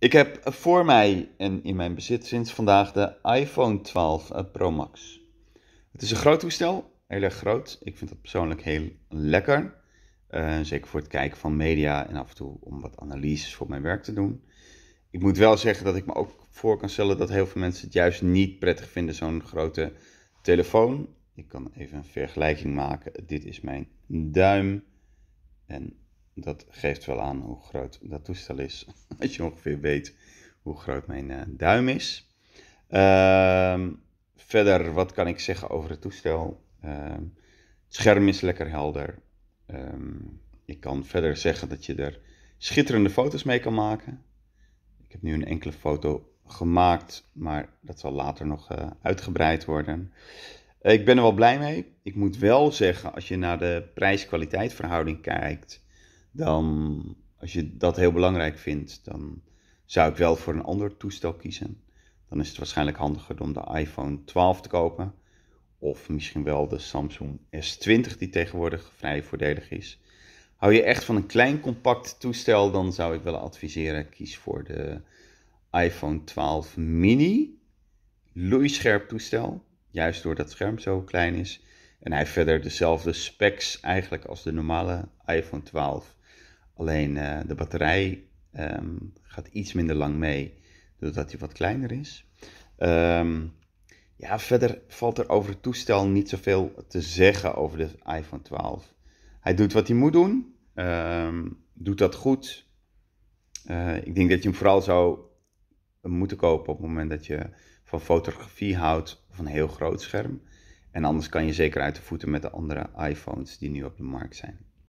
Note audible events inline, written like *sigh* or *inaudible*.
Ik heb voor mij en in mijn bezit sinds vandaag de iPhone 12 eh, Pro Max. Het is een groot toestel, heel erg groot. Ik vind dat persoonlijk heel lekker. Eh, zeker voor het kijken van media en af en toe om wat analyses voor mijn werk te doen. Ik moet wel zeggen dat ik me ook voor kan stellen dat heel veel mensen het juist niet prettig vinden, zo'n grote telefoon. Ik kan even een vergelijking maken. Dit is mijn duim en dat geeft wel aan hoe groot dat toestel is. *laughs* Als je ongeveer weet hoe groot mijn eh, duim is. Ehm, verder, wat kan ik zeggen over het toestel? Ehm, het scherm is lekker helder. ik ehm, kan verder zeggen dat je er schitterende foto's mee kan maken. Ik heb nu een enkele foto gemaakt, maar dat zal later nog eh, uitgebreid worden. Ik ben er wel blij mee. Ik moet wel zeggen, als je naar de prijs-kwaliteit verhouding kijkt, dan, als je dat heel belangrijk vindt, dan zou ik wel voor een ander toestel kiezen. Dan is het waarschijnlijk handiger om de iPhone 12 te kopen. Of misschien wel de Samsung S20, die tegenwoordig vrij voordelig is. Hou je echt van een klein compact toestel, dan zou ik willen adviseren: kies voor de iPhone 12 mini. Loeischerp toestel, juist doordat het scherm zo klein is. En hij heeft verder dezelfde specs eigenlijk als de normale iPhone 12. Alleen eh, de batterij ehm, gaat iets minder lang mee, doordat hij wat kleiner is. Ehm, ja, verder valt er over het toestel niet zoveel te zeggen over de iPhone 12. Hij doet wat hij moet doen, um, doet dat goed. Eh, ik denk dat je hem vooral zou moeten kopen op het moment dat je van fotografie houdt of een heel groot scherm. En anders kan je zeker uit de voeten met de andere iPhones die nu op de markt zijn.